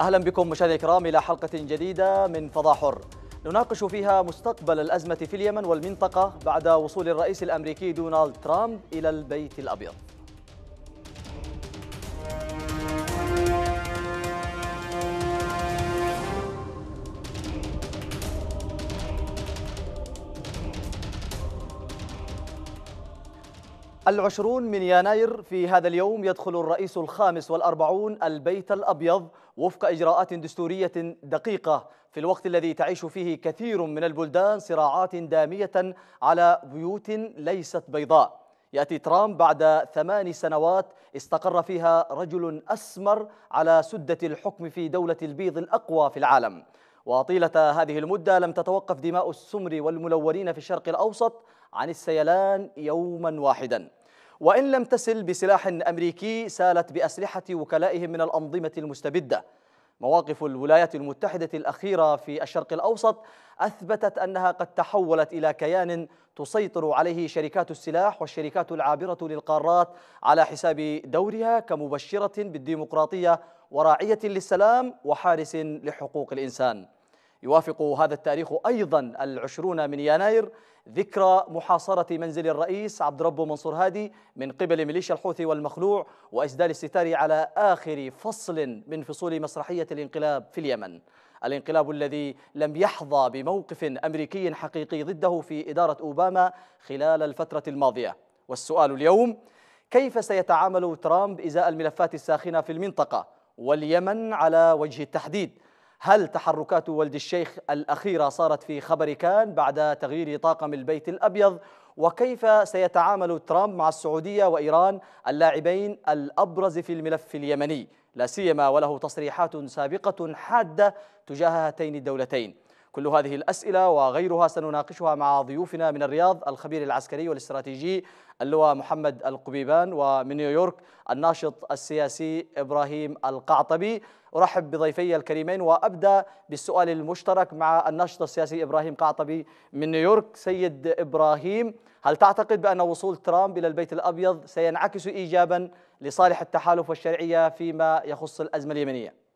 أهلا بكم مشاهدي الكرام إلى حلقة جديدة من فضاء حر نناقش فيها مستقبل الأزمة في اليمن والمنطقة بعد وصول الرئيس الأمريكي دونالد ترامب إلى البيت الأبيض العشرون من يناير في هذا اليوم يدخل الرئيس الخامس والأربعون البيت الأبيض وفق إجراءات دستورية دقيقة في الوقت الذي تعيش فيه كثير من البلدان صراعات دامية على بيوت ليست بيضاء يأتي ترامب بعد ثمان سنوات استقر فيها رجل أسمر على سدة الحكم في دولة البيض الأقوى في العالم وطيلة هذه المدة لم تتوقف دماء السمر والملونين في الشرق الأوسط عن السيلان يوما واحدا وإن لم تسل بسلاح أمريكي سالت بأسلحة وكلائهم من الأنظمة المستبدة مواقف الولايات المتحدة الأخيرة في الشرق الأوسط أثبتت أنها قد تحولت إلى كيان تسيطر عليه شركات السلاح والشركات العابرة للقارات على حساب دورها كمبشرة بالديمقراطية وراعية للسلام وحارس لحقوق الإنسان يوافق هذا التاريخ أيضا العشرون من يناير ذكرى محاصرة منزل الرئيس عبد ربه منصور هادي من قبل ميليشيا الحوثي والمخلوع وإسدال الستار على آخر فصل من فصول مسرحية الانقلاب في اليمن الانقلاب الذي لم يحظى بموقف أمريكي حقيقي ضده في إدارة أوباما خلال الفترة الماضية والسؤال اليوم كيف سيتعامل ترامب إزاء الملفات الساخنة في المنطقة واليمن على وجه التحديد؟ هل تحركات ولد الشيخ الأخيرة صارت في خبر كان بعد تغيير طاقم البيت الأبيض وكيف سيتعامل ترامب مع السعودية وإيران اللاعبين الأبرز في الملف اليمني لا سيما وله تصريحات سابقة حادة تجاه هاتين الدولتين كل هذه الأسئلة وغيرها سنناقشها مع ضيوفنا من الرياض الخبير العسكري والاستراتيجي اللواء محمد القبيبان ومن نيويورك الناشط السياسي إبراهيم القعطبي أرحب بضيفي الكريمين وأبدأ بالسؤال المشترك مع الناشط السياسي إبراهيم قعطبي من نيويورك سيد إبراهيم هل تعتقد بأن وصول ترامب إلى البيت الأبيض سينعكس إيجابا لصالح التحالف والشرعية فيما يخص الأزمة اليمنية؟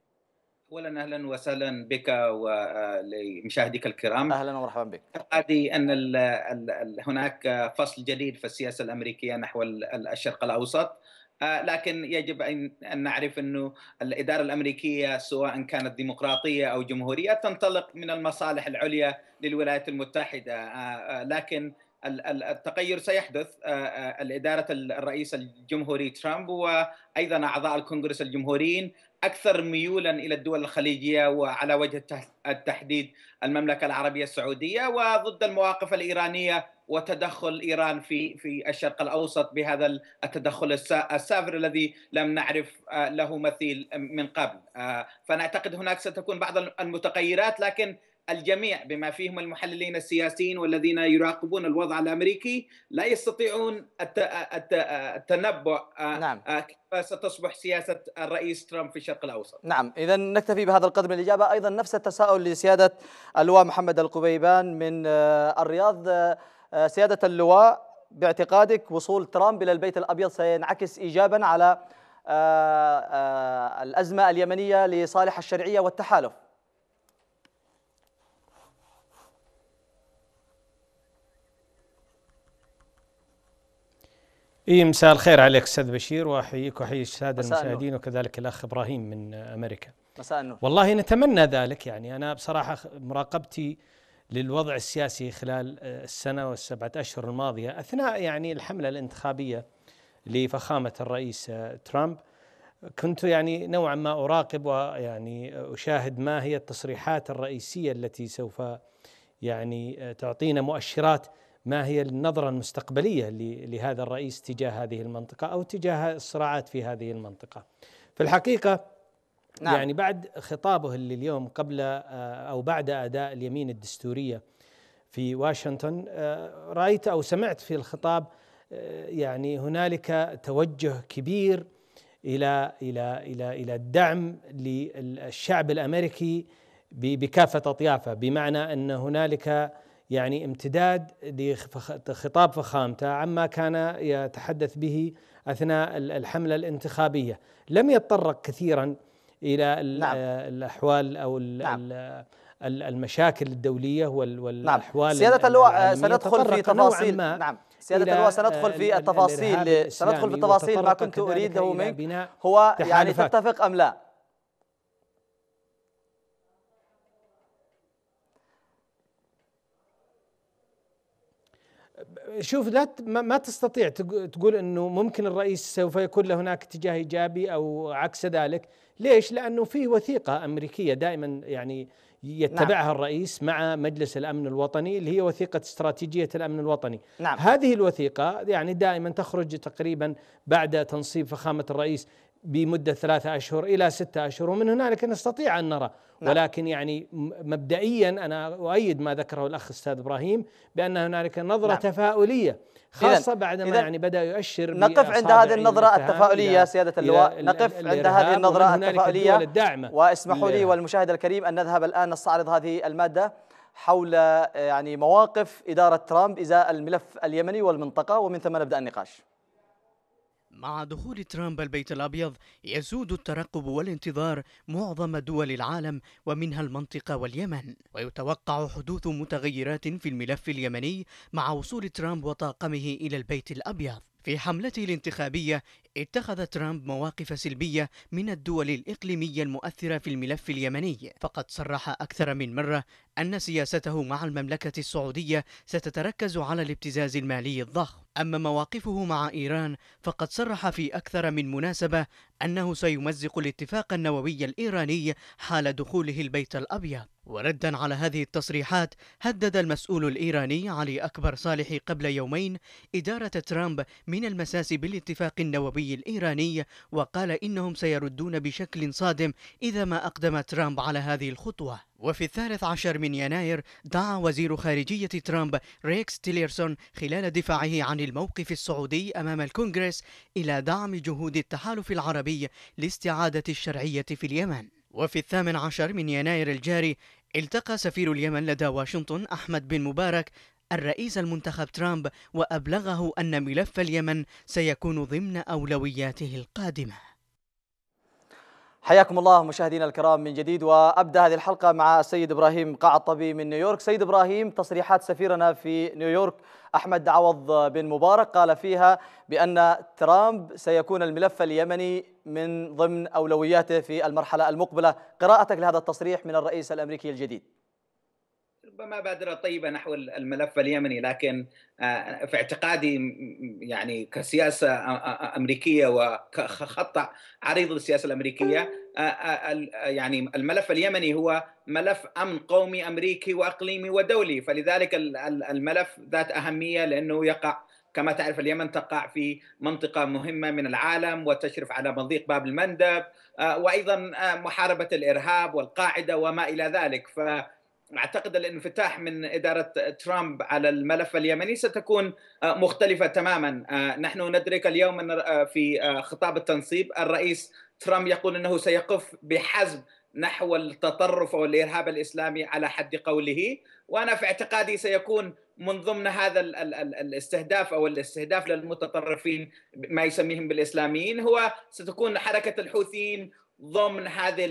اولا اهلا وسهلا بك ولمشاهديك الكرام اهلا ومرحبا بك اعتقادي ان الـ الـ هناك فصل جديد في السياسه الامريكيه نحو الشرق الاوسط آه، لكن يجب ان نعرف انه الاداره الامريكيه سواء كانت ديمقراطيه او جمهوريه تنطلق من المصالح العليا للولايات المتحده آه، آه، لكن التغير سيحدث آه، آه، الإدارة الرئيس الجمهوري ترامب وأيضا أعضاء الكونغرس الجمهوريين أكثر ميولا إلى الدول الخليجية وعلى وجه التحديد المملكة العربية السعودية وضد المواقف الإيرانية وتدخل إيران في في الشرق الأوسط بهذا التدخل السافر الذي لم نعرف آه، له مثيل من قبل فأنا أعتقد هناك ستكون بعض المتغيرات لكن الجميع بما فيهم المحللين السياسيين والذين يراقبون الوضع الامريكي لا يستطيعون التنبؤ نعم. آه، كيف ستصبح سياسه الرئيس ترامب في الشرق الاوسط. نعم، اذا نكتفي بهذا القدر من الاجابه، ايضا نفس التساؤل لسياده اللواء محمد القبيبان من آه، الرياض آه، سياده اللواء باعتقادك وصول ترامب الى البيت الابيض سينعكس ايجابا على الازمه اليمنيه لصالح الشرعيه والتحالف. اي مساء الخير عليك استاذ بشير واحييك واحيي الساده المشاهدين وكذلك الاخ ابراهيم من امريكا مساء النور والله نتمنى ذلك يعني انا بصراحه مراقبتي للوضع السياسي خلال السنه والسبعه اشهر الماضيه اثناء يعني الحمله الانتخابيه لفخامه الرئيس ترامب كنت يعني نوعا ما اراقب ويعني اشاهد ما هي التصريحات الرئيسيه التي سوف يعني تعطينا مؤشرات ما هي النظرة المستقبلية لهذا الرئيس تجاه هذه المنطقة أو تجاه الصراعات في هذه المنطقة في الحقيقة نعم. يعني بعد خطابه اللي اليوم قبل آه، أو بعد أداء اليمين الدستورية في واشنطن آه، رأيت أو سمعت في الخطاب آه، يعني هنالك توجه كبير إلى إلى إلى إلى الدعم للشعب الأمريكي بكافة أطيافه بمعنى أن هنالك يعني امتداد لخطاب فخامته عما كان يتحدث به اثناء الحمله الانتخابيه، لم يتطرق كثيرا الى نعم. الاحوال او نعم. المشاكل الدوليه والاحوال نعم. نعم. سياده اللواء سندخل في تفاصيل نعم سيادة اللواء سندخل في التفاصيل سندخل في التفاصيل ما كنت أريده منك هو يعني تتفق أم لا شوف لا ما تستطيع تقول انه ممكن الرئيس سوف يكون له هناك اتجاه ايجابي او عكس ذلك، ليش؟ لانه في وثيقه امريكيه دائما يعني يتبعها نعم. الرئيس مع مجلس الامن الوطني اللي هي وثيقه استراتيجيه الامن الوطني. نعم. هذه الوثيقه يعني دائما تخرج تقريبا بعد تنصيب فخامه الرئيس، بمدة ثلاثة أشهر إلى ستة أشهر ومن هنالك نستطيع أن نرى نعم. ولكن يعني مبدئيا أنا أؤيد ما ذكره الأخ أستاذ إبراهيم بأن هنالك نظرة نعم. تفاؤلية خاصة بعد ما يعني بدأ يؤشر نقف عند هذه النظرة التفاؤلية سيادة اللواء نقف عند هذه النظرة التفاؤلية واسمحوا لي والمشاهد الكريم أن نذهب الآن نستعرض هذه المادة حول آه، يعني مواقف إدارة ترامب إزاء الملف اليمني والمنطقة ومن ثم نبدأ النقاش مع دخول ترامب البيت الابيض يزود الترقب والانتظار معظم دول العالم ومنها المنطقه واليمن ويتوقع حدوث متغيرات في الملف اليمني مع وصول ترامب وطاقمه الى البيت الابيض في حملته الانتخابية اتخذ ترامب مواقف سلبية من الدول الإقليمية المؤثرة في الملف اليمني فقد صرح أكثر من مرة أن سياسته مع المملكة السعودية ستتركز على الابتزاز المالي الضخم أما مواقفه مع إيران فقد صرح في أكثر من مناسبة أنه سيمزق الاتفاق النووي الإيراني حال دخوله البيت الأبيض وردا على هذه التصريحات هدد المسؤول الإيراني علي أكبر صالح قبل يومين إدارة ترامب من المساس بالاتفاق النووي الإيراني وقال إنهم سيردون بشكل صادم إذا ما أقدم ترامب على هذه الخطوة وفي الثالث عشر من يناير دعا وزير خارجية ترامب ريكس تيليرسون خلال دفاعه عن الموقف السعودي أمام الكونغرس إلى دعم جهود التحالف العربي لاستعادة الشرعية في اليمن وفي الثامن عشر من يناير الجاري التقى سفير اليمن لدى واشنطن أحمد بن مبارك الرئيس المنتخب ترامب وأبلغه أن ملف اليمن سيكون ضمن أولوياته القادمة حياكم الله مشاهدينا الكرام من جديد وابدا هذه الحلقه مع السيد ابراهيم قعطبي من نيويورك، سيد ابراهيم تصريحات سفيرنا في نيويورك احمد عوض بن مبارك قال فيها بان ترامب سيكون الملف اليمني من ضمن اولوياته في المرحله المقبله، قراءتك لهذا التصريح من الرئيس الامريكي الجديد. ربما بادرة طيبة نحو الملف اليمني لكن آه، في اعتقادي يعني كسياسة أمريكية وكخط عريض للسياسة الأمريكية آه، آه، يعني الملف اليمني هو ملف أمن قومي أمريكي وأقليمي ودولي فلذلك الملف ذات أهمية لأنه يقع كما تعرف اليمن تقع في منطقة مهمة من العالم وتشرف على مضيق باب المندب وأيضا محاربة الإرهاب والقاعدة وما إلى ذلك ف اعتقد الانفتاح من اداره ترامب على الملف اليمني ستكون آه، مختلفه تماما آه، نحن ندرك اليوم ان آه، في خطاب التنصيب الرئيس ترامب يقول انه سيقف بحزم نحو التطرف او الارهاب الاسلامي على حد قوله وانا في اعتقادي سيكون من ضمن هذا الاستهداف او الاستهداف للمتطرفين ما يسميهم بالاسلاميين هو ستكون حركه الحوثيين ضمن هذه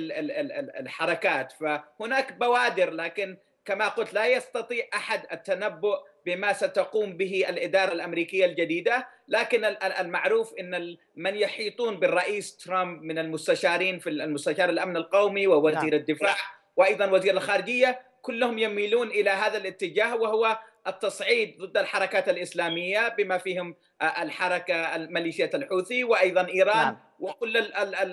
الحركات فهناك بوادر لكن كما قلت لا يستطيع احد التنبؤ بما ستقوم به الاداره الامريكيه الجديده، لكن المعروف ان من يحيطون بالرئيس ترامب من المستشارين في المستشار الامن القومي ووزير نعم. الدفاع وايضا وزير الخارجيه كلهم يميلون الى هذا الاتجاه وهو التصعيد ضد الحركات الاسلاميه بما فيهم آه، الحركه الميليشيات الحوثي وايضا ايران نعم. وكل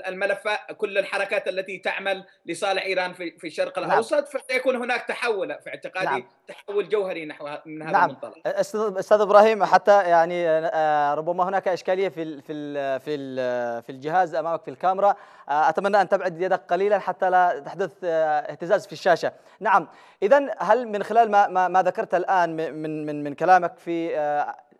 الملفات كل الحركات التي تعمل لصالح ايران في الشرق نعم. الاوسط نعم. فسيكون هناك تحول في اعتقادي نعم. تحول جوهري نحو من هذا نعم. المنطلق استاذ ابراهيم حتى يعني آه، ربما هناك اشكاليه في في في في الجهاز امامك في الكاميرا آه، اتمنى ان تبعد يدك قليلا حتى لا تحدث آه، اهتزاز في الشاشه نعم اذا هل من خلال ما, ما ذكرت الان من من من كلامك في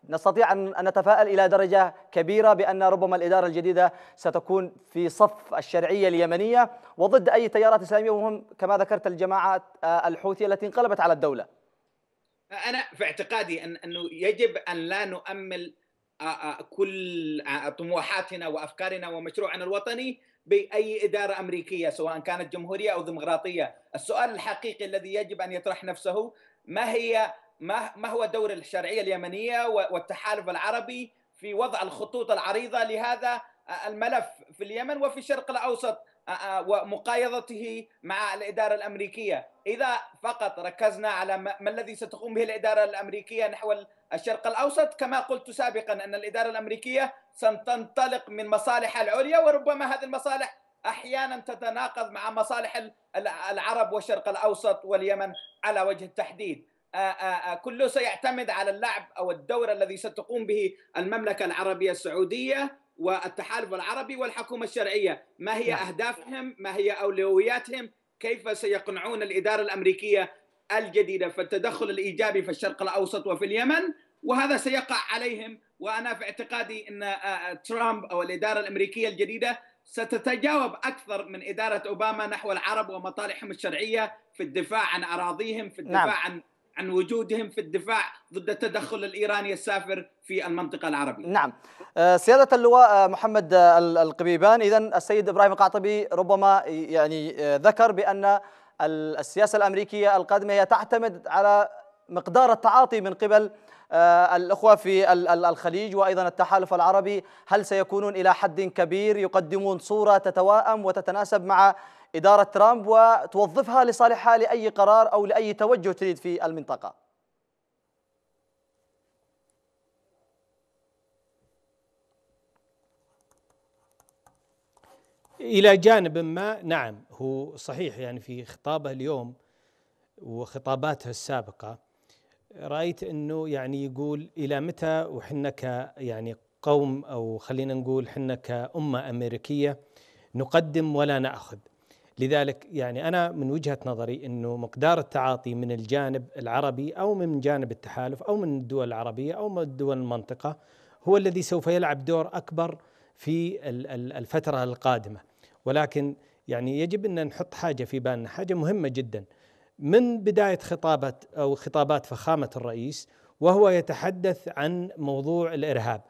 نستطيع أن نتفائل إلى درجة كبيرة بأن ربما الإدارة الجديدة ستكون في صف الشرعية اليمنية وضد أي تيارات إسلامية وهم كما ذكرت الجماعات آه، الحوثية التي انقلبت على الدولة أنا في اعتقادي أن أنه يجب أن لا نؤمل آه، آه، كل طموحاتنا وأفكارنا ومشروعنا الوطني باي اداره امريكيه سواء كانت جمهوريه او ديمقراطيه، السؤال الحقيقي الذي يجب ان يطرح نفسه ما هي ما ما هو دور الشرعيه اليمنيه والتحالف العربي في وضع الخطوط العريضه لهذا آه، الملف في اليمن وفي الشرق الاوسط آه، آه، ومقايضته مع الاداره الامريكيه، اذا فقط ركزنا على ما الذي ستقوم به الاداره الامريكيه نحو الشرق الاوسط كما قلت سابقا ان الاداره الامريكيه ستنطلق من مصالحها العليا وربما هذه المصالح احيانا تتناقض مع مصالح العرب والشرق الاوسط واليمن على وجه التحديد. آه، آه، آه، كله سيعتمد على اللعب او الدور الذي ستقوم به المملكه العربيه السعوديه والتحالف العربي والحكومه الشرعيه، ما هي نعم. اهدافهم؟ ما هي اولوياتهم؟ كيف سيقنعون الاداره الامريكيه الجديده في التدخل الايجابي في الشرق الاوسط وفي اليمن؟ وهذا سيقع عليهم وانا في اعتقادي ان ترامب او الاداره الامريكيه الجديده ستتجاوب اكثر من اداره اوباما نحو العرب ومطالحهم الشرعيه في الدفاع عن اراضيهم، في الدفاع نعم. عن عن وجودهم في الدفاع ضد التدخل الايراني السافر في المنطقه العربيه. نعم. آه، سياده اللواء آه، محمد آه، القبيبان اذا السيد ابراهيم القعطبي ربما يعني ذكر بان السياسه الامريكيه القادمه هي تعتمد على مقدار التعاطي من قبل الأخوة في الخليج وأيضا التحالف العربي هل سيكونون إلى حد كبير يقدمون صورة تتواءم وتتناسب مع إدارة ترامب وتوظفها لصالحها لأي قرار أو لأي توجه تريد في المنطقة الى جانب ما نعم هو صحيح يعني في خطابه اليوم وخطاباته السابقه رايت انه يعني يقول الى متى وحنا ك يعني قوم او خلينا نقول حنا كامه امريكيه نقدم ولا ناخذ لذلك يعني انا من وجهه نظري انه مقدار التعاطي من الجانب العربي او من جانب التحالف او من الدول العربيه او من دول المنطقه هو الذي سوف يلعب دور اكبر في الفتره القادمه ولكن يعني يجب ان نحط حاجه في بالنا حاجه مهمه جدا من بدايه خطابه او خطابات فخامه الرئيس وهو يتحدث عن موضوع الارهاب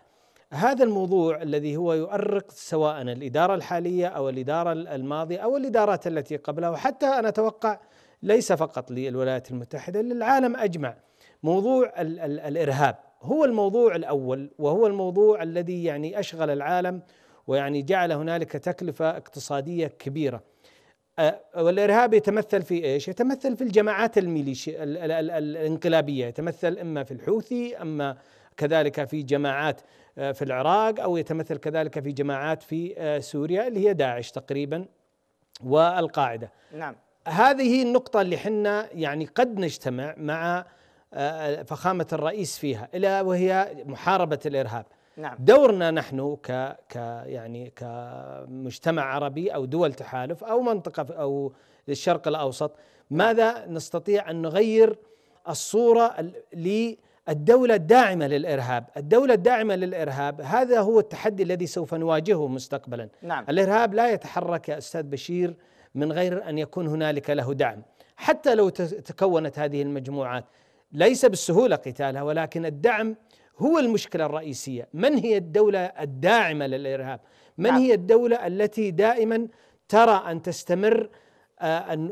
هذا الموضوع الذي هو يؤرق سواء الاداره الحاليه او الاداره الماضيه او الادارات التي قبلها وحتى انا اتوقع ليس فقط للولايات المتحده للعالم اجمع موضوع الـ الـ الارهاب هو الموضوع الاول وهو الموضوع الذي يعني اشغل العالم ويعني جعل هنالك تكلفه اقتصاديه كبيره والارهاب يتمثل في ايش؟ يتمثل في الجماعات الميليشيا الانقلابيه، يتمثل اما في الحوثي اما كذلك في جماعات آه، في العراق او يتمثل كذلك في جماعات في آه، سوريا اللي هي داعش تقريبا والقاعده. نعم. هذه النقطة اللي حنا يعني قد نجتمع مع آه، فخامة الرئيس فيها الا وهي محاربة الارهاب. نعم. دورنا نحن ك ك يعني كمجتمع عربي او دول تحالف او منطقه او الشرق الاوسط ماذا نستطيع ان نغير الصوره ل الدولة الداعمة للإرهاب الدولة الداعمة للإرهاب هذا هو التحدي الذي سوف نواجهه مستقبلا نعم. الإرهاب لا يتحرك يا أستاذ بشير من غير أن يكون هنالك له دعم حتى لو تكونت هذه المجموعات ليس بالسهولة قتالها ولكن الدعم هو المشكلة الرئيسية من هي الدولة الداعمة للإرهاب من نعم. هي الدولة التي دائما ترى أن تستمر آه،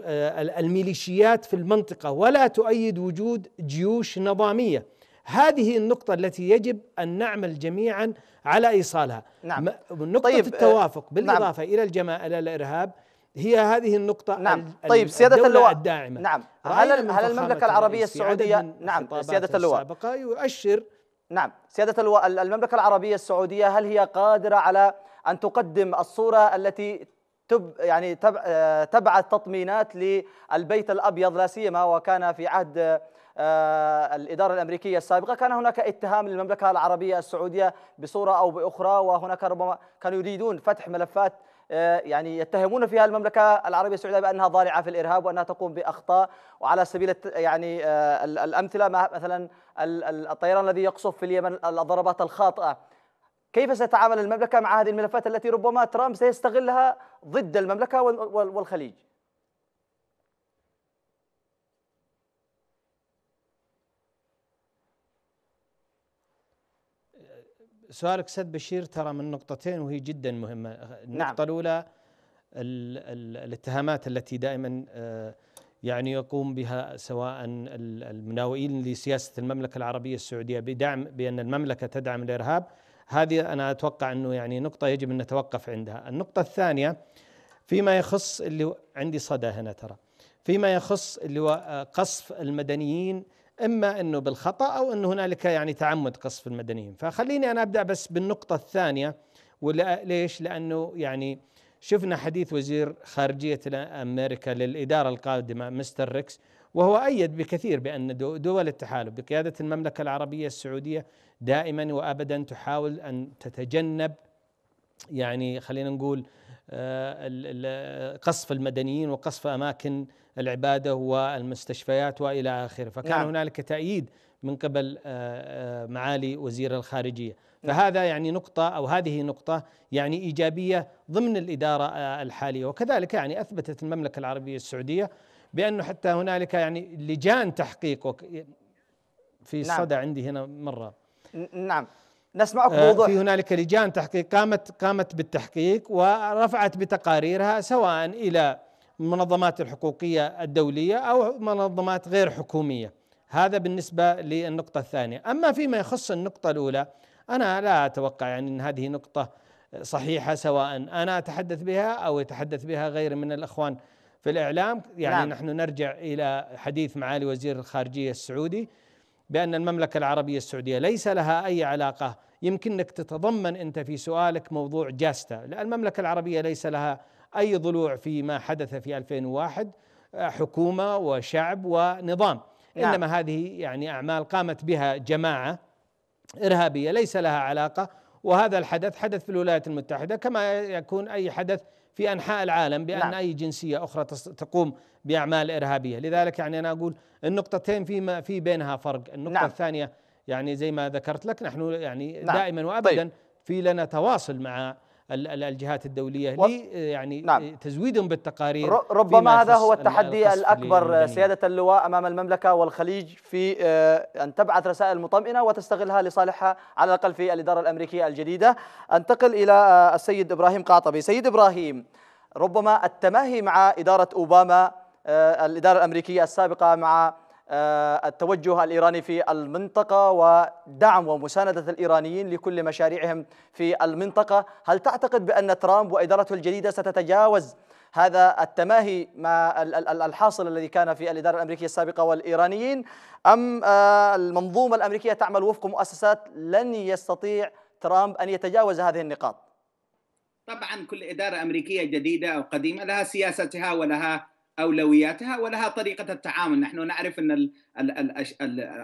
آه، الميليشيات في المنطقة ولا تؤيد وجود جيوش نظامية هذه النقطة التي يجب أن نعمل جميعا على إيصالها نعم نقطة طيب آه، التوافق بالإضافة نعم إلى الجماعة إلى الإرهاب هي هذه النقطة نعم طيب سيادة اللواء الداعمة نعم هل هل المملكة العربية السعودية نعم سيادة اللواء السابقة يؤشر نعم سيادة اللواء المملكة العربية السعودية هل هي قادرة على أن تقدم الصورة التي تب يعني آه، تبعث تطمينات للبيت الأبيض لا سيما وكان في عهد آه، الإدارة الأمريكية السابقة كان هناك اتهام للمملكة العربية السعودية بصورة أو بأخرى وهناك ربما كانوا يريدون فتح ملفات آه، يعني يتهمون فيها المملكة العربية السعودية بأنها ضارعة في الإرهاب وأنها تقوم بأخطاء وعلى سبيل يعني آه، الأمثلة مثلا الطيران الذي يقصف في اليمن الضربات الخاطئة كيف ستتعامل المملكة مع هذه الملفات التي ربما ترامب سيستغلها ضد المملكة والخليج؟ سؤالك سيد بشير ترى من نقطتين وهي جدا مهمة النقطة نعم. الأولى الـ الـ الاتهامات التي دائما آه، يعني يقوم بها سواء المناوئين لسياسة المملكة العربية السعودية بدعم بأن المملكة تدعم الإرهاب هذه أنا أتوقع أنه يعني نقطة يجب أن نتوقف عندها النقطة الثانية فيما يخص اللي عندي صدى هنا ترى فيما يخص اللي هو آه، قصف المدنيين اما انه بالخطا او انه هنالك يعني تعمد قصف المدنيين فخليني انا ابدا بس بالنقطه الثانيه ولا ليش لانه يعني شفنا حديث وزير خارجيه امريكا للاداره القادمه مستر ريكس وهو أيد بكثير بأن دول التحالف بقيادة المملكة العربية السعودية دائما وأبدا تحاول أن تتجنب يعني خلينا نقول آه، قصف المدنيين وقصف أماكن العباده والمستشفيات والى اخره، فكان نعم. هنالك تأييد من قبل آه، آه، معالي وزير الخارجيه، فهذا يعني نقطه او هذه نقطه يعني ايجابيه ضمن الاداره آه، الحاليه، وكذلك يعني اثبتت المملكه العربيه السعوديه بانه حتى هنالك يعني لجان تحقيق في الصدى نعم. عندي هنا مره نعم نسمعك بوضوح في هنالك لجان تحقيق قامت قامت بالتحقيق ورفعت بتقاريرها سواء الى المنظمات الحقوقيه الدوليه او منظمات غير حكوميه هذا بالنسبه للنقطه الثانيه اما فيما يخص النقطه الاولى انا لا اتوقع يعني ان هذه نقطه صحيحه سواء انا اتحدث بها او يتحدث بها غير من الاخوان في الاعلام يعني لا. نعم. نحن نرجع الى حديث معالي وزير الخارجيه السعودي بان المملكه العربيه السعوديه ليس لها اي علاقه يمكنك تتضمن انت في سؤالك موضوع جاستا، المملكه العربيه ليس لها اي ضلوع فيما حدث في 2001 آه، حكومه وشعب ونظام نعم. انما هذه يعني اعمال قامت بها جماعه ارهابيه ليس لها علاقه وهذا الحدث حدث في الولايات المتحده كما يكون اي حدث في انحاء العالم بان نعم. اي جنسيه اخرى تقوم باعمال ارهابيه، لذلك يعني انا اقول النقطتين في ما في بينها فرق، النقطه نعم. الثانيه يعني زي ما ذكرت لك نحن يعني نعم. دائما طيب. وابدا طيب. في لنا تواصل مع الجهات الدوليه و... آه، يعني نعم. آه، تزويدهم بالتقارير ربما هذا هو التحدي الاكبر سياده اللواء امام المملكه والخليج في آه، ان تبعث رسائل مطمئنه وتستغلها لصالحها على الاقل في الاداره الامريكيه الجديده انتقل الى السيد ابراهيم قعطبي سيد ابراهيم ربما التماهي مع اداره اوباما الاداره الامريكيه السابقه مع آه، التوجه الإيراني في المنطقة ودعم ومساندة الإيرانيين لكل مشاريعهم في المنطقة هل تعتقد بأن ترامب وإدارته الجديدة ستتجاوز هذا التماهي مع الحاصل الذي كان في الإدارة الأمريكية السابقة والإيرانيين أم آه، المنظومة الأمريكية تعمل وفق مؤسسات لن يستطيع ترامب أن يتجاوز هذه النقاط طبعا كل إدارة أمريكية جديدة أو قديمة لها سياستها ولها اولوياتها ولها طريقه التعامل، نحن نعرف ان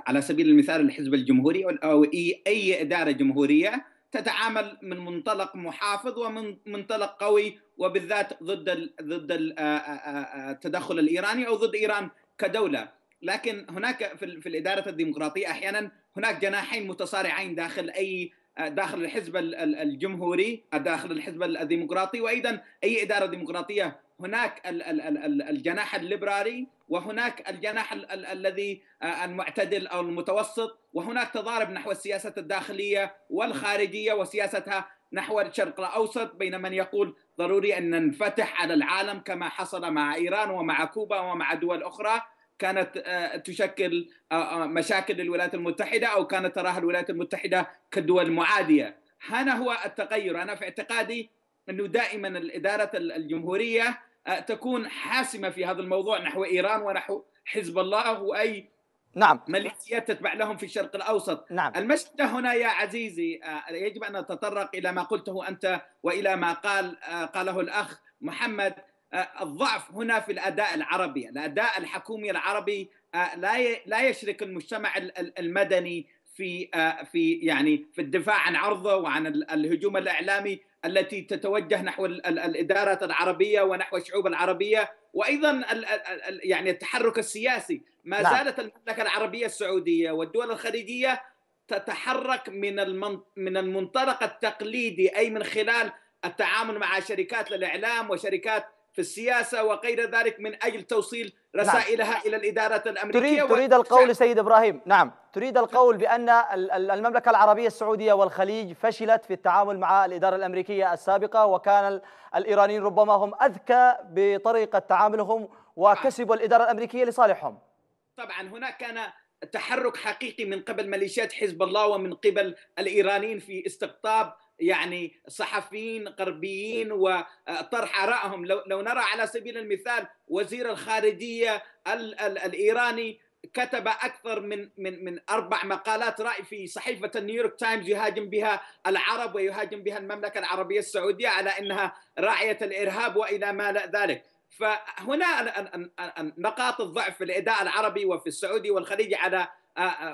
على سبيل المثال الحزب الجمهوري او اي اداره جمهوريه تتعامل من منطلق محافظ ومن منطلق قوي وبالذات ضد ضد التدخل الايراني او ضد ايران كدوله، لكن هناك في الاداره الديمقراطيه احيانا هناك جناحين متصارعين داخل اي داخل الحزب الجمهوري داخل الحزب الديمقراطي وايضا اي اداره ديمقراطيه هناك الجناح الليبرالي وهناك الجناح الذي آه، المعتدل او المتوسط وهناك تضارب نحو السياسه الداخليه والخارجيه وسياستها نحو الشرق الاوسط بين من يقول ضروري ان ننفتح على العالم كما حصل مع ايران ومع كوبا ومع دول اخرى كانت آه، تشكل آه، مشاكل للولايات المتحده او كانت تراها الولايات المتحده كدول معاديه هنا هو التغير انا في اعتقادي انه دائما الاداره الجمهوريه آه، تكون حاسمه في هذا الموضوع نحو ايران ونحو حزب الله واي نعم مليشيات تتبع لهم في الشرق الاوسط نعم المشكله هنا يا عزيزي آه، يجب ان نتطرق الى ما قلته انت والى ما قال آه، قاله الاخ محمد الضعف هنا في الاداء العربي، الاداء الحكومي العربي لا لا يشرك المجتمع المدني في آه، في يعني في الدفاع عن عرضه وعن الهجوم الاعلامي التي تتوجه نحو الادارات العربيه ونحو الشعوب العربيه وايضا يعني التحرك السياسي ما نعم. زالت المملكه العربيه السعوديه والدول الخليجيه تتحرك من من المنطلق التقليدي اي من خلال التعامل مع شركات الإعلام وشركات في السياسة وغير ذلك من أجل توصيل نعم. رسائلها نعم. إلى الإدارة الأمريكية تريد, و... تريد القول سيد إبراهيم نعم تريد القول بأن المملكة العربية السعودية والخليج فشلت في التعامل مع الإدارة الأمريكية السابقة وكان الإيرانيين ربما هم أذكى بطريقة تعاملهم وكسبوا الإدارة الأمريكية لصالحهم طبعا هناك كان تحرك حقيقي من قبل ميليشيات حزب الله ومن قبل الإيرانيين في استقطاب يعني صحفيين غربيين وطرح ارائهم لو, لو نرى على سبيل المثال وزير الخارجيه الايراني كتب اكثر من من من اربع مقالات راي في صحيفه النيويورك تايمز يهاجم بها العرب ويهاجم بها المملكه العربيه السعوديه على انها راعيه الارهاب والى ما لا ذلك فهنا نقاط الضعف في الاداء العربي وفي السعودي والخليج على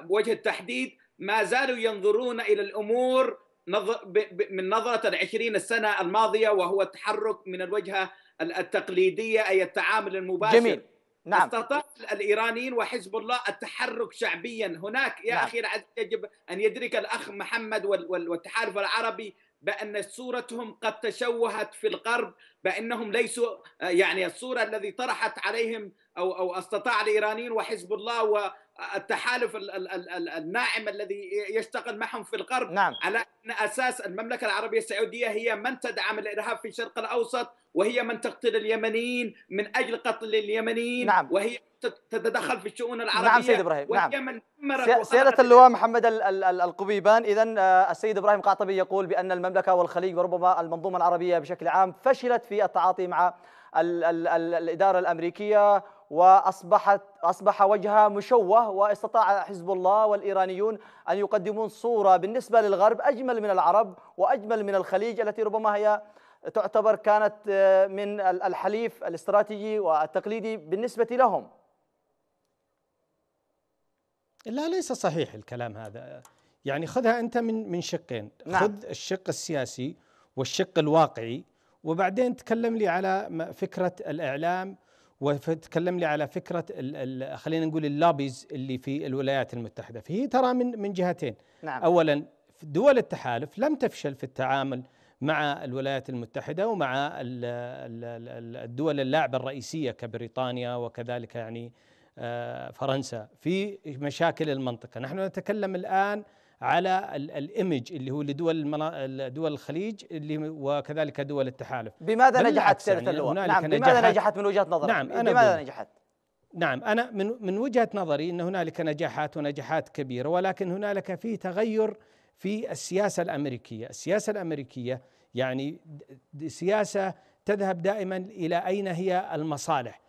وجه التحديد ما زالوا ينظرون الى الامور نظر من نظرة العشرين سنة الماضية وهو التحرك من الوجهة التقليدية أي التعامل المباشر جميل نعم استطاع الايرانيين وحزب الله التحرك شعبيا هناك يا نعم. اخي يجب ان يدرك الاخ محمد والتحالف العربي بان صورتهم قد تشوهت في الغرب بانهم ليسوا يعني الصوره الذي طرحت عليهم او او استطاع الايرانيين وحزب الله والتحالف الناعم الذي يشتغل معهم في الغرب نعم. على ان اساس المملكه العربيه السعوديه هي من تدعم الارهاب في الشرق الاوسط وهي من تقتل اليمنيين من اجل قتل اليمنيين نعم. وهي تتدخل في الشؤون نعم العربيه نعم سيد ابراهيم نعم. وهي نعم من سيادة اللواء محمد القبيبان اذا آه، السيد ابراهيم قعطبي يقول بان المملكه والخليج وربما المنظومه العربيه بشكل عام فشلت في التعاطي مع الاداره الامريكيه واصبحت اصبح وجهها مشوه واستطاع حزب الله والايرانيون ان يقدمون صوره بالنسبه للغرب اجمل من العرب واجمل من الخليج التي ربما هي تعتبر كانت آه، من الحليف الاستراتيجي والتقليدي بالنسبه لهم. لا ليس صحيح الكلام هذا يعني خذها انت من من شقين نعم. خذ الشق السياسي والشق الواقعي وبعدين تكلم لي على فكره الاعلام وتكلم لي على فكره خلينا نقول اللابيز اللي في الولايات المتحده فهي ترى من من جهتين نعم. اولا دول التحالف لم تفشل في التعامل مع الولايات المتحده ومع الدول اللاعبه الرئيسيه كبريطانيا وكذلك يعني آه، فرنسا في مشاكل المنطقه، نحن نتكلم الان على الايمج اللي هو لدول دول الخليج اللي وكذلك دول التحالف بماذا نجحت سيره يعني اللواء نعم بماذا نجحت من وجهه نظرك نعم أنا بماذا نجحت نعم انا من من وجهه نظري ان هنالك نجاحات ونجاحات كبيره ولكن هنالك في تغير في السياسه الامريكيه، السياسه الامريكيه يعني سياسه تذهب دائما الى اين هي المصالح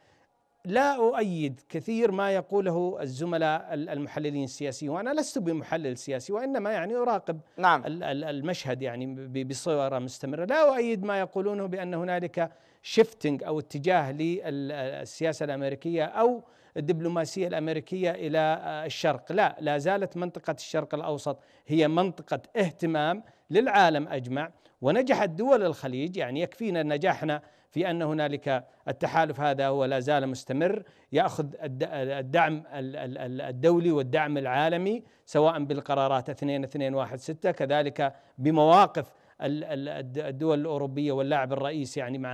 لا أؤيد كثير ما يقوله الزملاء المحللين السياسيين وأنا لست بمحلل سياسي وإنما يعني أراقب نعم. المشهد يعني بصورة مستمرة لا أؤيد ما يقولونه بأن هنالك شيفتنج أو اتجاه للسياسة الأمريكية أو الدبلوماسية الأمريكية إلى آه، الشرق لا لا زالت منطقة الشرق الأوسط هي منطقة اهتمام للعالم أجمع ونجحت دول الخليج يعني يكفينا نجاحنا في ان هنالك التحالف هذا هو لا زال مستمر ياخذ الدعم الدولي والدعم العالمي سواء بالقرارات 2216 كذلك بمواقف الدول الأوروبية واللاعب الرئيسي يعني مع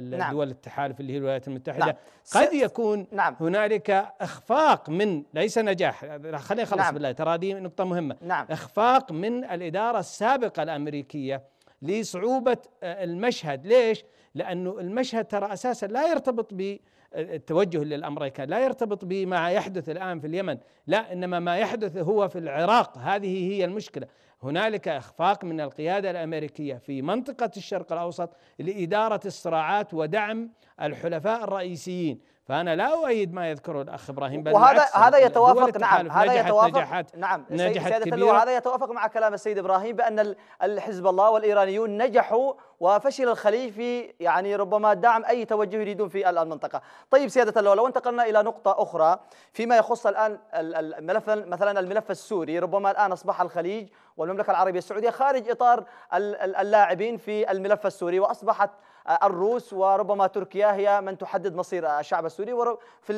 نعم. دول التحالف اللي هي الولايات المتحدة نعم. قد يكون نعم. هنالك إخفاق من ليس نجاح خلينا اخلص نعم. بالله ترى هذه نقطة مهمة نعم. إخفاق من الإدارة السابقة الأمريكية لصعوبة آه، المشهد ليش؟ لأنه المشهد ترى أساسا لا يرتبط بالتوجه آه، للأمريكان لا يرتبط بما يحدث الآن في اليمن لا إنما ما يحدث هو في العراق هذه هي المشكلة هنالك إخفاق من القيادة الأمريكية في منطقة الشرق الأوسط لإدارة الصراعات ودعم الحلفاء الرئيسيين فانا لا اؤيد ما يذكره الاخ ابراهيم بل وهذا هذا يتوافق نعم هذا يتوافق نجحت نعم نجحت سيادة هذا يتوافق مع كلام السيد ابراهيم بان الحزب الله والايرانيون نجحوا وفشل الخليج في يعني ربما دعم اي توجه يريدون في المنطقه. طيب سياده اللواء لو انتقلنا الى نقطه اخرى فيما يخص الان الملف مثلا الملف السوري ربما الان اصبح الخليج والمملكة العربية السعودية خارج إطار اللاعبين في الملف السوري وأصبحت آه، الروس وربما تركيا هي من تحدد مصير الشعب السوري وفي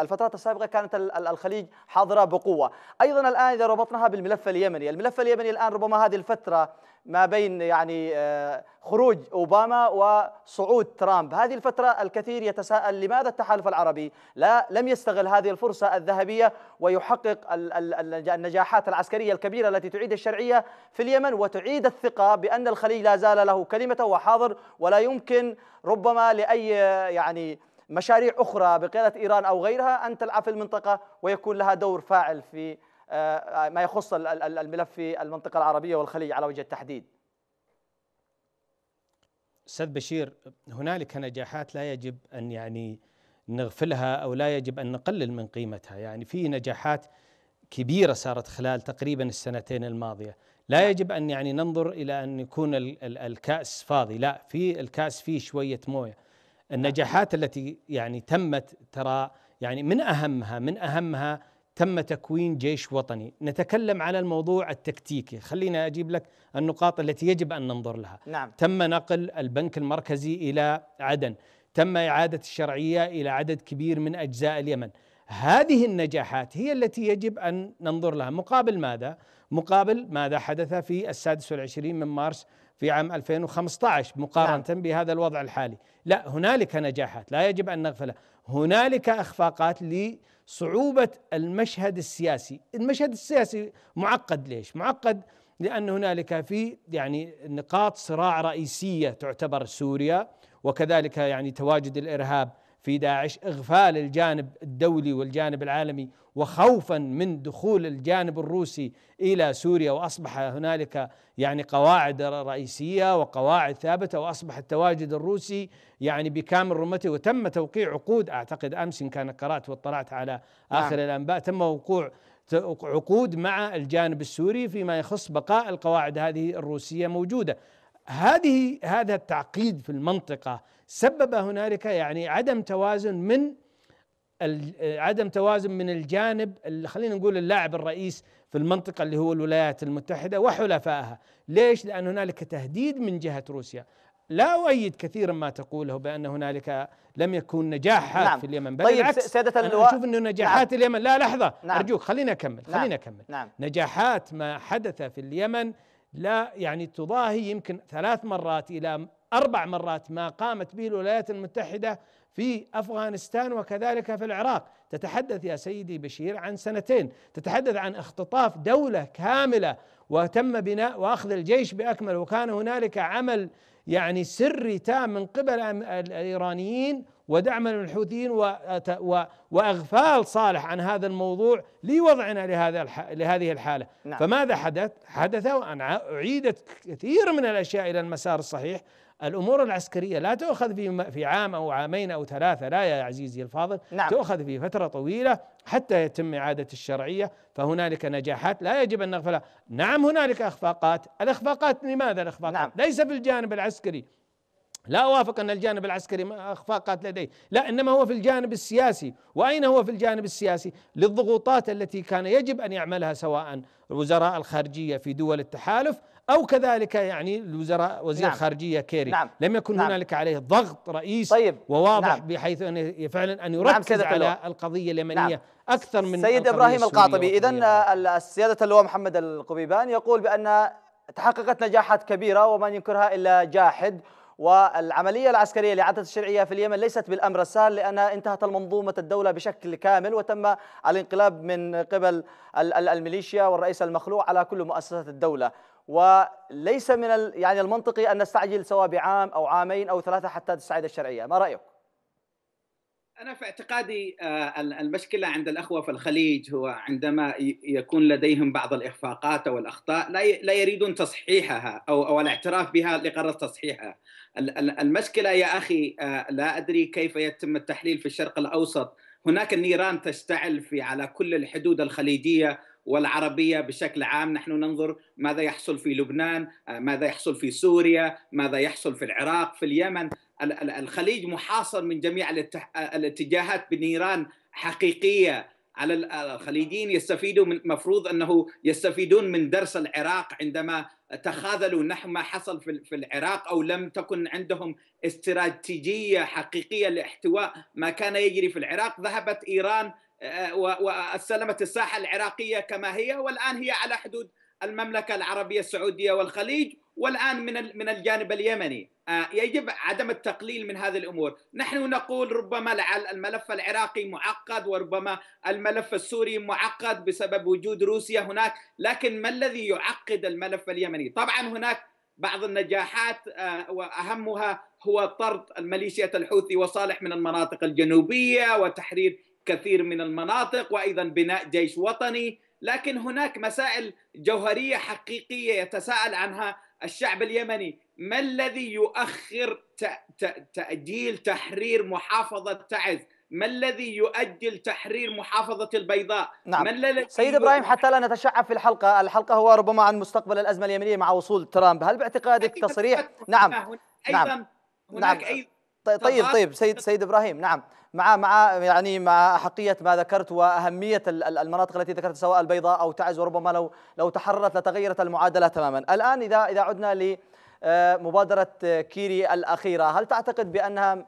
الفترات السابقة كانت الخليج حاضرة بقوة أيضا الآن إذا ربطناها بالملف اليمني الملف اليمني الآن ربما هذه الفترة ما بين يعني آه، خروج اوباما وصعود ترامب، هذه الفتره الكثير يتساءل لماذا التحالف العربي لا لم يستغل هذه الفرصه الذهبيه ويحقق النجاحات العسكريه الكبيره التي تعيد الشرعيه في اليمن وتعيد الثقه بان الخليج لا زال له كلمته وحاضر ولا يمكن ربما لاي يعني مشاريع اخرى بقياده ايران او غيرها ان تلعب في المنطقه ويكون لها دور فاعل في آه، ما يخص الملف في المنطقة العربية والخليج على وجه التحديد أستاذ بشير هنالك نجاحات لا يجب أن يعني نغفلها أو لا يجب أن نقلل من قيمتها يعني في نجاحات كبيرة صارت خلال تقريبا السنتين الماضية لا نعم. يجب أن يعني ننظر إلى أن يكون الكأس فاضي لا في الكأس فيه شوية موية نعم. النجاحات التي يعني تمت ترى يعني من أهمها من أهمها تم تكوين جيش وطني نتكلم على الموضوع التكتيكي خلينا أجيب لك النقاط التي يجب أن ننظر لها نعم. تم نقل البنك المركزي إلى عدن تم إعادة الشرعية إلى عدد كبير من أجزاء اليمن هذه النجاحات هي التي يجب أن ننظر لها مقابل ماذا؟ مقابل ماذا حدث في السادس والعشرين من مارس في عام 2015 مقارنة نعم. بهذا الوضع الحالي لا هنالك نجاحات لا يجب أن نغفلها هنالك أخفاقات لي صعوبة المشهد السياسي المشهد السياسي معقد ليش معقد لأن هنالك في يعني نقاط صراع رئيسية تعتبر سوريا وكذلك يعني تواجد الإرهاب في داعش اغفال الجانب الدولي والجانب العالمي وخوفا من دخول الجانب الروسي الى سوريا واصبح هنالك يعني قواعد رئيسيه وقواعد ثابته واصبح التواجد الروسي يعني بكامل رمته وتم توقيع عقود اعتقد امس ان كان قرات واطلعت على نعم. اخر نعم. الانباء تم وقوع عقود مع الجانب السوري فيما يخص بقاء القواعد هذه الروسيه موجوده هذه هذا التعقيد في المنطقة سبب هنالك يعني عدم توازن من عدم توازن من الجانب خلينا نقول اللاعب الرئيس في المنطقة اللي هو الولايات المتحدة وحلفائها ليش؟ لأن هنالك تهديد من جهة روسيا لا أؤيد كثيرا ما تقوله بأن هنالك لم يكون نجاحات نعم. في اليمن بل طيب العكس سيادة أنا اللواء أشوف أنه نجاحات نعم. اليمن لا لحظة نعم. أرجوك خلينا أكمل نعم. خلينا أكمل نعم. نجاحات ما حدث في اليمن لا يعني تضاهي يمكن ثلاث مرات الى اربع مرات ما قامت به الولايات المتحده في افغانستان وكذلك في العراق، تتحدث يا سيدي بشير عن سنتين، تتحدث عن اختطاف دوله كامله وتم بناء واخذ الجيش باكمله وكان هنالك عمل يعني سري تام من قبل الايرانيين ودعما للحوثيين واغفال صالح عن هذا الموضوع لوضعنا لهذا لهذه الحاله نعم. فماذا حدث؟ حدث وان اعيدت كثير من الاشياء الى المسار الصحيح الامور العسكريه لا تؤخذ في في عام او عامين او ثلاثه لا يا عزيزي الفاضل نعم. تؤخذ في فتره طويله حتى يتم اعاده الشرعيه فهنالك نجاحات لا يجب ان نغفلها نعم هنالك اخفاقات الاخفاقات لماذا الاخفاقات نعم. ليس في الجانب العسكري لا اوافق ان الجانب العسكري اخفاقات لديه، لا انما هو في الجانب السياسي، واين هو في الجانب السياسي؟ للضغوطات التي كان يجب ان يعملها سواء وزراء الخارجيه في دول التحالف او كذلك يعني الوزراء وزير نعم خارجيه كيري نعم لم يكن نعم هنالك عليه ضغط رئيس طيب وواضح نعم بحيث ان فعلا ان نعم، يركز نعم على القضيه اليمنيه نعم اكثر من سيد ابراهيم القاطبي اذا سياده اللواء محمد القبيبان يقول بان تحققت نجاحات كبيره ومن ينكرها الا جاحد والعملية العسكرية لإعادة الشرعية في اليمن ليست بالأمر السهل لأنها انتهت المنظومة الدولة بشكل كامل وتم الانقلاب من قبل الميليشيا والرئيس المخلوع على كل مؤسسات الدولة وليس من يعني المنطقي أن نستعجل سواء بعام أو عامين أو ثلاثة حتى تستعيد الشرعية ما رأيك؟ أنا في اعتقادي آه، المشكلة عند الأخوة في الخليج هو عندما يكون لديهم بعض الإخفاقات أو الأخطاء لا يريدون تصحيحها أو الاعتراف بها لغرض تصحيحها المشكله يا اخي آه، لا ادري كيف يتم التحليل في الشرق الاوسط هناك النيران تشتعل في على كل الحدود الخليجيه والعربيه بشكل عام نحن ننظر ماذا يحصل في لبنان آه، ماذا يحصل في سوريا ماذا يحصل في العراق في اليمن الخليج محاصر من جميع آه، الاتجاهات بنيران حقيقيه على الخليجيين يستفيدوا من مفروض انه يستفيدون من درس العراق عندما تخاذلوا نحو ما حصل في العراق او لم تكن عندهم استراتيجيه حقيقيه لاحتواء ما كان يجري في العراق ذهبت ايران آه، واستلمت الساحه العراقيه كما هي والان هي على حدود المملكه العربيه السعوديه والخليج والان من من الجانب اليمني آه، يجب عدم التقليل من هذه الامور، نحن نقول ربما الملف العراقي معقد وربما الملف السوري معقد بسبب وجود روسيا هناك، لكن ما الذي يعقد الملف اليمني؟ طبعا هناك بعض النجاحات آه، واهمها هو طرد الميليشيا الحوثي وصالح من المناطق الجنوبيه وتحرير كثير من المناطق وايضا بناء جيش وطني لكن هناك مسائل جوهريه حقيقيه يتساءل عنها الشعب اليمني ما الذي يؤخر تاجيل تحرير محافظه تعز ما الذي يؤجل تحرير محافظة البيضاء؟ نعم سيد إبراهيم حتى لا نتشعب في الحلقة الحلقة هو ربما عن مستقبل الأزمة اليمنية مع وصول ترامب هل باعتقادك تصريح؟ نعم, نعم. أيضا نعم. هناك نعم. أيضا طيب طيب،, طيب سيد سيد ابراهيم نعم مع مع يعني مع احقيه ما ذكرت واهميه المناطق التي ذكرت سواء البيضاء او تعز وربما لو لو تحررت لتغيرت المعادله تماما الان اذا اذا عدنا ل آه، مبادرة كيري الأخيرة هل تعتقد بأنها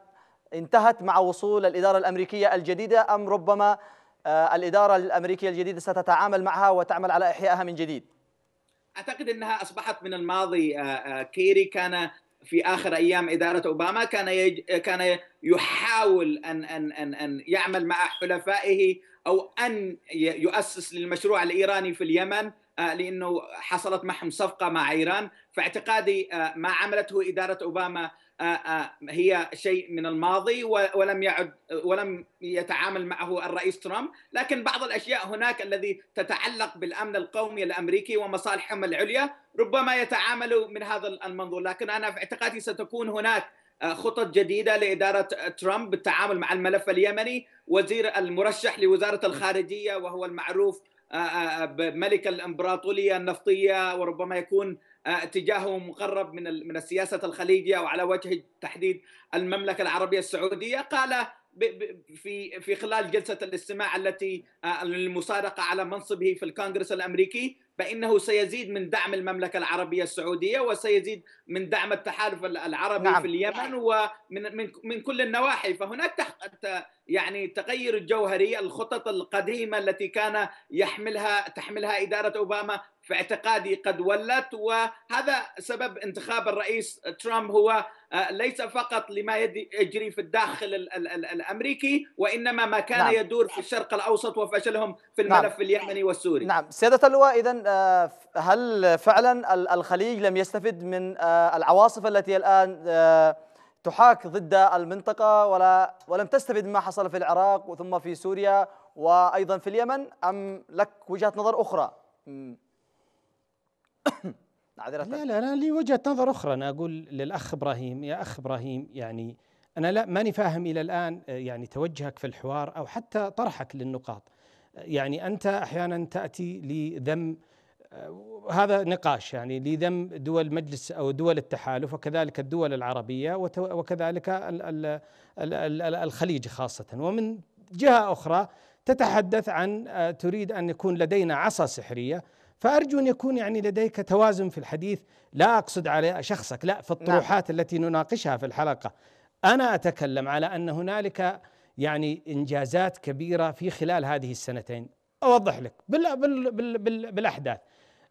انتهت مع وصول الإدارة الأمريكية الجديدة أم ربما آه، الإدارة الأمريكية الجديدة ستتعامل معها وتعمل على إحيائها من جديد؟ أعتقد أنها أصبحت من الماضي آه، كيري كان في اخر ايام اداره اوباما كان يج... كان يحاول ان ان ان ان يعمل مع حلفائه او ان يؤسس للمشروع الايراني في اليمن آه، لانه حصلت معهم صفقه مع ايران فاعتقادي آه، ما عملته اداره اوباما آه، آه، هي شيء من الماضي ولم يعد ولم يتعامل معه الرئيس ترامب، لكن بعض الاشياء هناك الذي تتعلق بالامن القومي الامريكي ومصالحهم العليا ربما يتعامل من هذا المنظور، لكن انا في اعتقادي ستكون هناك آه، خطط جديده لاداره ترامب بالتعامل مع الملف اليمني، وزير المرشح لوزاره الخارجيه وهو المعروف بملك الامبراطوريه النفطيه وربما يكون آه، اتجاهه مقرب من من السياسه الخليجيه وعلى وجه التحديد المملكه العربيه السعوديه قال في في خلال جلسه الاستماع التي المصادقه آه، على منصبه في الكونغرس الامريكي فإنه سيزيد من دعم المملكة العربية السعودية وسيزيد من دعم التحالف العربي نعم. في اليمن ومن من, من كل النواحي فهناك تح... يعني تغير الجوهري الخطط القديمة التي كان يحملها تحملها إدارة أوباما في اعتقادي قد ولت وهذا سبب انتخاب الرئيس ترامب هو آه، ليس فقط لما يجري في الداخل الامريكي وانما ما كان نعم. يدور في الشرق الاوسط وفشلهم في نعم. الملف نعم. اليمني والسوري. نعم، سياده اللواء اذا آه، هل فعلا الخليج لم يستفد من آه، العواصف التي الان تحاك ضد المنطقه ولا ولم تستفد مما حصل في العراق وثم في سوريا وايضا في اليمن ام لك وجهه نظر اخرى؟ لا لا أنا لي وجهة نظر أخرى أنا أقول للأخ إبراهيم يا أخ إبراهيم يعني أنا لا ماني فاهم إلى الآن آه، يعني توجهك في الحوار أو حتى طرحك للنقاط آه، يعني أنت أحيانا تأتي لذم آه، هذا نقاش يعني لذم دول مجلس او دول التحالف وكذلك الدول العربيه وكذلك الخليج خاصه ومن جهه اخرى تتحدث عن تريد ان يكون لدينا عصا سحريه فأرجو أن يكون يعني لديك توازن في الحديث لا أقصد على شخصك لا في نعم. الطروحات التي نناقشها في الحلقة أنا أتكلم على أن هنالك يعني إنجازات كبيرة في خلال هذه السنتين أوضح لك بالأحداث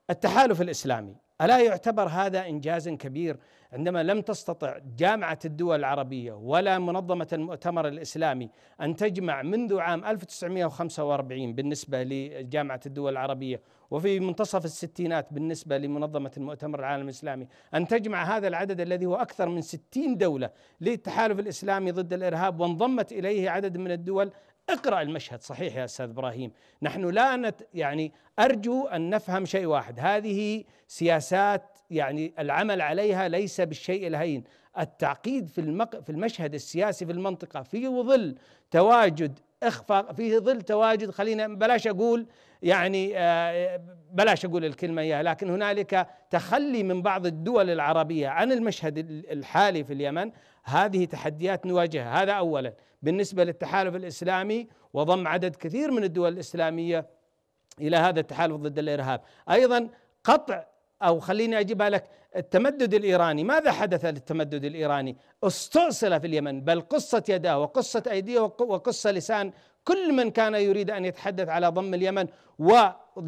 التحالف الإسلامي الا يعتبر هذا انجاز كبير عندما لم تستطع جامعه الدول العربيه ولا منظمه المؤتمر الاسلامي ان تجمع منذ عام 1945 بالنسبه لجامعه الدول العربيه وفي منتصف الستينات بالنسبه لمنظمه المؤتمر العالمي الاسلامي ان تجمع هذا العدد الذي هو اكثر من 60 دوله للتحالف الاسلامي ضد الارهاب وانضمت اليه عدد من الدول اقرأ المشهد صحيح يا أستاذ إبراهيم نحن لا نت يعني أرجو أن نفهم شيء واحد هذه سياسات يعني العمل عليها ليس بالشيء الهين التعقيد في المق... في المشهد السياسي في المنطقة في ظل تواجد اخفاق في ظل تواجد خلينا بلاش اقول يعني آه، بلاش اقول الكلمه اياها لكن هنالك تخلي من بعض الدول العربيه عن المشهد الحالي في اليمن هذه تحديات نواجهها هذا اولا بالنسبه للتحالف الاسلامي وضم عدد كثير من الدول الاسلاميه الى هذا التحالف ضد الارهاب، ايضا قطع او خليني اجيبها لك التمدد الايراني، ماذا حدث للتمدد الايراني؟ استؤصل في اليمن بل قصه يداه وقصه ايديه وقصه لسان كل من كان يريد ان يتحدث على ضم اليمن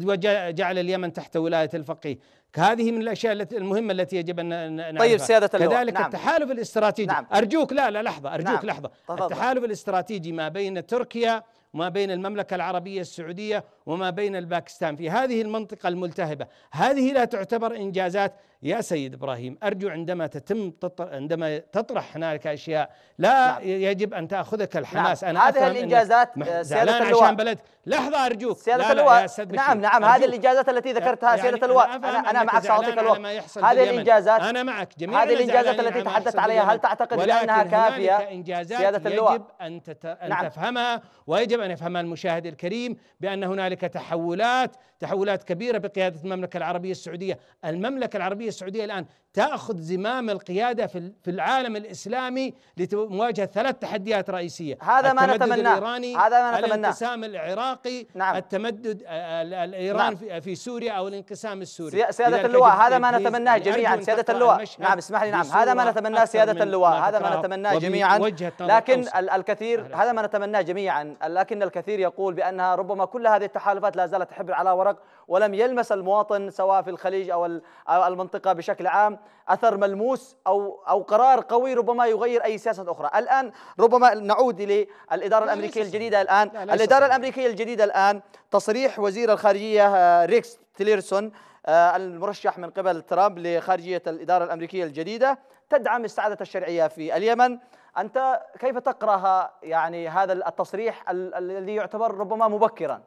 وجعل اليمن تحت ولايه الفقيه هذه من الاشياء التي المهمه التي يجب ان نعرفها طيب سياده اللواء كذلك نعم التحالف الاستراتيجي نعم ارجوك لا لا لحظه ارجوك نعم لحظه طبعا. التحالف الاستراتيجي ما بين تركيا وما بين المملكه العربيه السعوديه وما بين الباكستان في هذه المنطقة الملتهبة هذه لا تعتبر إنجازات يا سيد إبراهيم أرجو عندما تتم تطر عندما تطرح هنالك أشياء لا لا نعم. يجب أن تأخذك الحماس نعم. أنا هذه الإنجازات سيادة اللواء. عشان بلد لحظة أرجوك سيادة اللواء نعم نعم هذه الإنجازات التي ذكرتها يعني سيادة اللواء أنا, أنا معك سأعطيك الوقت هذه الإنجازات أنا معك جميع هذه الإنجازات التي تحدثت عليها هل تعتقد بأنها كافية سيادة اللواء يجب أن, نعم. تفهمها ويجب أن يفهمها المشاهد الكريم بأن هنالك هنالك تحولات تحولات كبيره بقياده المملكه العربيه السعوديه، المملكه العربيه السعوديه الان تاخذ زمام القياده في العالم الاسلامي لمواجهه ثلاث تحديات رئيسيه هذا ما نتمناه الإيراني هذا ما نتمناه الانقسام العراقي نعم التمدد آه، الايراني نعم في سوريا او الانقسام السوري سياده اللواء هذا ما نتمناه جميعا سياده اللواء نعم اسمح لي نعم هذا ما نتمناه سياده اللواء هذا ما نتمناه جميعا لكن الكثير هذا ما نتمناه جميعا لكن الكثير يقول بانها ربما كل هذه التحالفات لا زالت تحبر على ورق ولم يلمس المواطن سواء في الخليج أو المنطقة بشكل عام أثر ملموس أو أو قرار قوي ربما يغير أي سياسة أخرى الآن ربما نعود إلى الإدارة الأمريكية الجديدة الآن الإدارة الأمريكية الجديدة الآن تصريح وزير الخارجية آه، ريكس تيليرسون آه، المرشح من قبل ترامب لخارجية الإدارة الأمريكية الجديدة تدعم السعادة الشرعية في اليمن أنت كيف تقرأ يعني هذا التصريح الذي يعتبر ربما مبكرا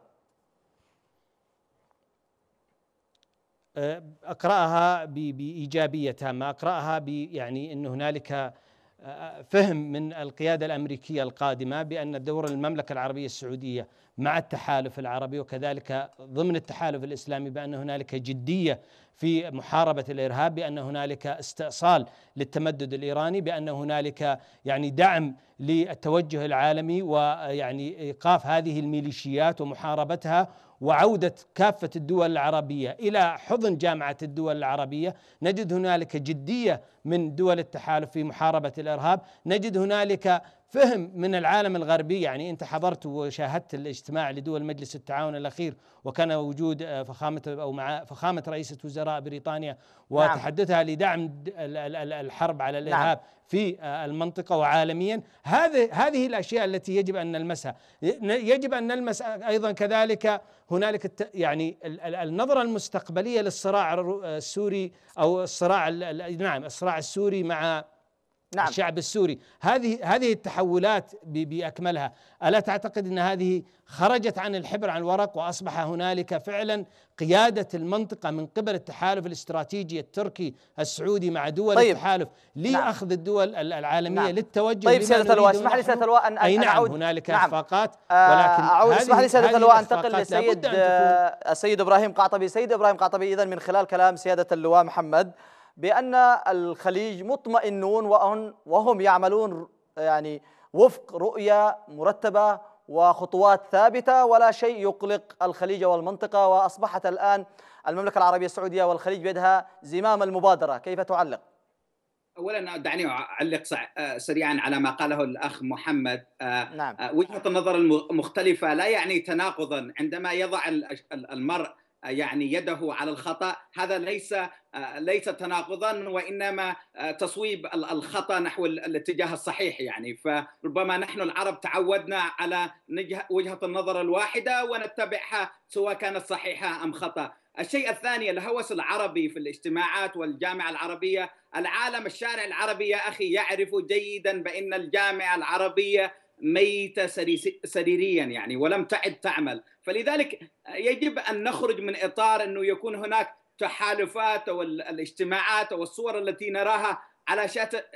آه، اقراها بايجابيه تامه، اقراها يعني ان هنالك آه، فهم من القياده الامريكيه القادمه بان دور المملكه العربيه السعوديه مع التحالف العربي وكذلك ضمن التحالف الاسلامي بان هنالك جديه في محاربه الارهاب بان هنالك استئصال للتمدد الايراني بان هنالك يعني دعم للتوجه العالمي ويعني ايقاف هذه الميليشيات ومحاربتها وعودة كافة الدول العربية إلى حضن جامعة الدول العربية نجد هنالك جدية من دول التحالف في محاربة الإرهاب نجد هنالك فهم من العالم الغربي يعني انت حضرت وشاهدت الاجتماع لدول مجلس التعاون الاخير وكان وجود آه، فخامه او مع فخامه رئيسه وزراء بريطانيا نعم. وتحدثها لدعم الحرب على نعم. الارهاب نعم. في آه، المنطقه وعالميا هذه هذه الاشياء التي يجب ان نلمسها يجب ان نلمس آه، ايضا كذلك هنالك يعني النظره المستقبليه للصراع السوري او الصراع نعم الصراع السوري مع نعم. الشعب السوري هذه هذه التحولات باكملها الا تعتقد ان هذه خرجت عن الحبر عن الورق واصبح هنالك فعلا قياده المنطقه من قبل التحالف الاستراتيجي التركي السعودي مع دول طيب. التحالف نعم. لاخذ نعم. الدول العالميه نعم. للتوجه طيب سياده اللواء اسمح لي سياده اللواء ان اي نعم أعود هنالك نعم. اخفاقات آه، ولكن اعود اسمح لي سياده اللواء انتقل للسيد السيد ابراهيم قعطبي سيد ابراهيم قعطبي اذا من خلال كلام سياده اللواء محمد بأن الخليج مطمئنون وهم يعملون يعني وفق رؤية مرتبة وخطوات ثابتة ولا شيء يقلق الخليج والمنطقة وأصبحت الآن المملكة العربية السعودية والخليج بيدها زمام المبادرة كيف تعلق؟ اولا دعني اعلق آه، سريعا على ما قاله الاخ محمد آه، نعم. آه، وجهه النظر المختلفه لا يعني تناقضا عندما يضع المرء يعني يده على الخطا هذا ليس آه، ليس تناقضا وانما آه، تصويب الخطا نحو الاتجاه الصحيح يعني فربما نحن العرب تعودنا على وجهه النظر الواحده ونتبعها سواء كانت صحيحه ام خطا الشيء الثاني الهوس العربي في الاجتماعات والجامعة العربية العالم الشارع العربي يا أخي يعرف جيدا بأن الجامعة العربية ميتة سريريا يعني ولم تعد تعمل فلذلك يجب أن نخرج من إطار أنه يكون هناك تحالفات والاجتماعات والصور التي نراها على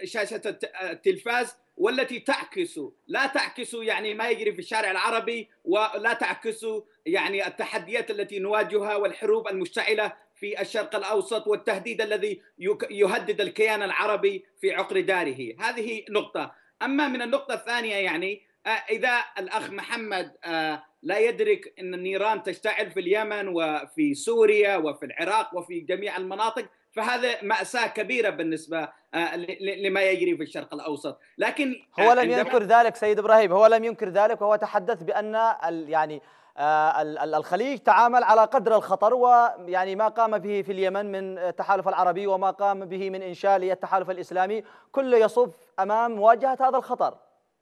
شاشة التلفاز والتي تعكس لا تعكس يعني ما يجري في الشارع العربي ولا تعكس يعني التحديات التي نواجهها والحروب المشتعلة في الشرق الأوسط والتهديد الذي يهدد الكيان العربي في عقر داره هذه نقطة اما من النقطه الثانيه يعني آه، اذا الاخ محمد آه، لا يدرك ان النيران تشتعل في اليمن وفي سوريا وفي العراق وفي جميع المناطق فهذا مأساة كبيرة بالنسبة آه، لما يجري في الشرق الأوسط لكن هو لم ينكر ذلك سيد إبراهيم هو لم ينكر ذلك وهو تحدث بأن يعني آه، الخليج تعامل على قدر الخطر ويعني ما قام به في اليمن من التحالف العربي وما قام به من إنشاء للتحالف الإسلامي كله يصف أمام مواجهة هذا الخطر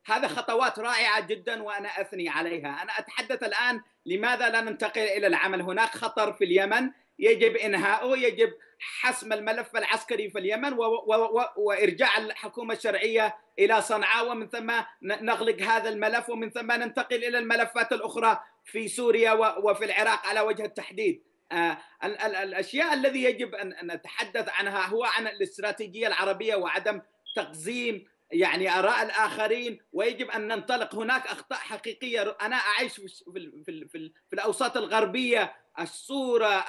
هذا خطوات رائعة جدا وأنا أثني عليها أنا أتحدث الآن لماذا لا ننتقل إلى العمل هناك خطر في اليمن يجب إنهاؤه يجب حسم الملف العسكري في اليمن وارجاع الحكومه الشرعيه الى صنعاء ومن ثم نغلق هذا الملف ومن ثم ننتقل الى الملفات الاخرى في سوريا وفي العراق على وجه التحديد. آه، الاشياء الذي يجب ان نتحدث عنها هو عن الاستراتيجيه العربيه وعدم تقزيم يعني اراء الاخرين ويجب ان ننطلق هناك اخطاء حقيقيه انا اعيش في في, في, في الاوساط الغربيه الصورة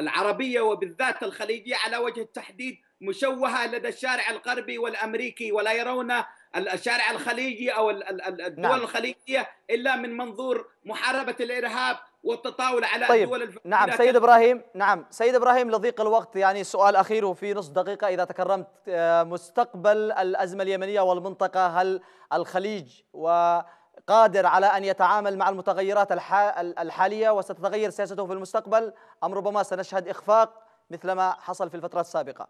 العربية وبالذات الخليجية على وجه التحديد مشوهة لدى الشارع الغربي والأمريكي ولا يرون الشارع الخليجي أو الدول نعم. الخليجية إلا من منظور محاربة الإرهاب والتطاول على طيب. الدول الفقيرة نعم سيد إبراهيم نعم سيد إبراهيم لضيق الوقت يعني سؤال أخير وفي نص دقيقة إذا تكرمت آه، مستقبل الأزمة اليمنية والمنطقة هل الخليج و قادر على أن يتعامل مع المتغيرات الحالية وستتغير سياسته في المستقبل أم ربما سنشهد إخفاق مثل ما حصل في الفترة السابقة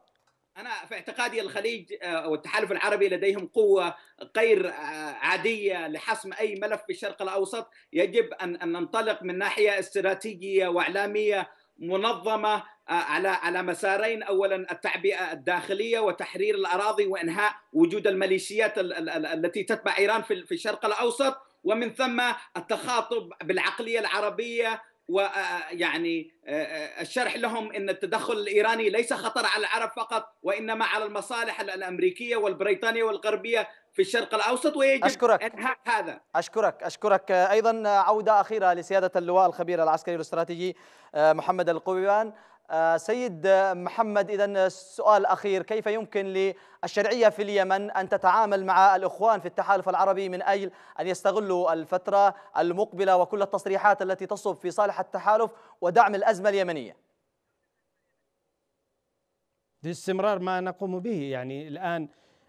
أنا في اعتقادي الخليج آه، والتحالف العربي لديهم قوة غير آه، عادية لحسم أي ملف في الشرق الأوسط يجب أن ننطلق من ناحية استراتيجية وإعلامية منظمة آه، على على مسارين اولا التعبئه الداخليه وتحرير الاراضي وانهاء وجود الميليشيات التي تتبع ايران في الشرق الاوسط ومن ثم التخاطب بالعقليه العربيه ويعني آه، آه، الشرح لهم ان التدخل الايراني ليس خطر على العرب فقط وانما على المصالح الامريكيه والبريطانيه والغربيه في الشرق الاوسط ويجب أشكرك. انهاء هذا اشكرك اشكرك ايضا عوده اخيره لسياده اللواء الخبير العسكري الاستراتيجي محمد القويان آه، سيد محمد إذا سؤال أخير كيف يمكن للشرعية في اليمن أن تتعامل مع الإخوان في التحالف العربي من أجل أن يستغلوا الفترة المقبلة وكل التصريحات التي تصب في صالح التحالف ودعم الأزمة اليمنية باستمرار ما نقوم به يعني الآن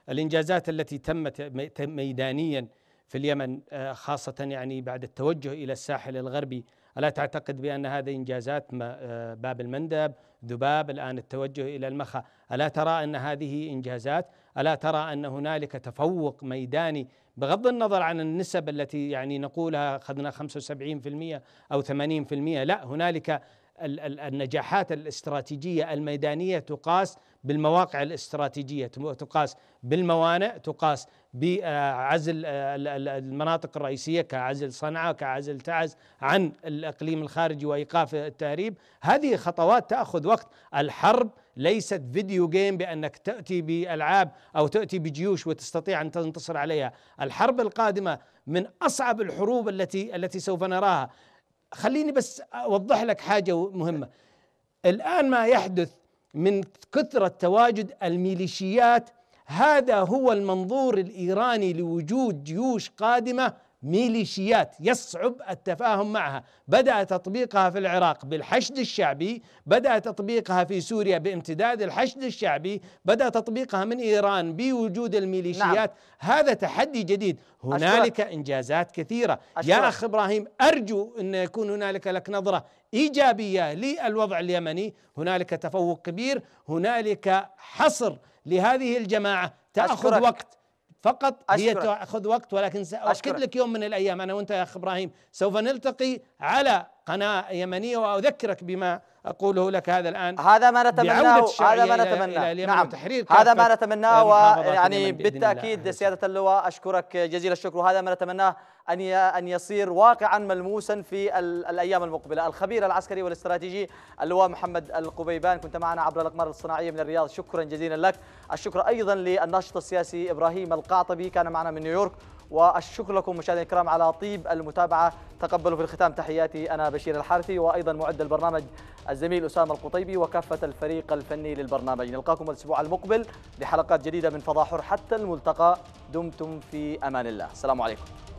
الإنجازات التي تمت ميدانيا في اليمن آه، خاصة يعني بعد التوجه إلى الساحل الغربي ألا تعتقد بأن هذه إنجازات آه، باب المندب ذباب الآن التوجه إلى المخا ألا ترى أن هذه إنجازات ألا ترى أن هنالك تفوق ميداني بغض النظر عن النسب التي يعني نقولها أخذنا 75% أو 80% لا هنالك النجاحات الاستراتيجيه الميدانيه تقاس بالمواقع الاستراتيجيه تقاس بالموانئ تقاس بعزل آه، المناطق الرئيسيه كعزل صنعاء كعزل تعز عن الاقليم الخارجي وايقاف التهريب هذه خطوات تاخذ وقت الحرب ليست فيديو جيم بانك تاتي بالعاب او تاتي بجيوش وتستطيع ان تنتصر عليها الحرب القادمه من اصعب الحروب التي التي سوف نراها خليني بس اوضح لك حاجه مهمه الان ما يحدث من كثره تواجد الميليشيات هذا هو المنظور الايراني لوجود جيوش قادمه ميليشيات يصعب التفاهم معها بدأ تطبيقها في العراق بالحشد الشعبي بدأ تطبيقها في سوريا بامتداد الحشد الشعبي بدأ تطبيقها من إيران بوجود الميليشيات نعم. هذا تحدي جديد هنالك إنجازات كثيرة أشكرك. يا أخ إبراهيم أرجو أن يكون هنالك لك نظرة إيجابية للوضع اليمني هنالك تفوق كبير هنالك حصر لهذه الجماعة تأخذ أشكرك. وقت فقط أشكرك. هي تاخذ وقت ولكن ساؤكد لك يوم من الايام انا وانت يا اخ ابراهيم سوف نلتقي على قناه يمنيه واذكرك بما اقوله لك هذا الان هذا ما نتمناه هذا ما نتمناه نعم هذا ما نتمناه ويعني بالتاكيد سياده اللواء اشكرك جزيل الشكر وهذا ما نتمناه ان ان يصير واقعا ملموسا في الايام المقبله الخبير العسكري والاستراتيجي اللواء محمد القبيبان كنت معنا عبر الاقمار الصناعيه من الرياض شكرا جزيلا لك الشكر ايضا للناشط السياسي ابراهيم القعطبي كان معنا من نيويورك والشكر لكم مشاهدينا الكرام على طيب المتابعه تقبلوا في الختام تحياتي انا بشير الحارثي وايضا معد البرنامج الزميل اسامه القطيبي وكافه الفريق الفني للبرنامج نلقاكم الاسبوع المقبل لحلقات جديده من فضاحر حتى الملتقى دمتم في امان الله السلام عليكم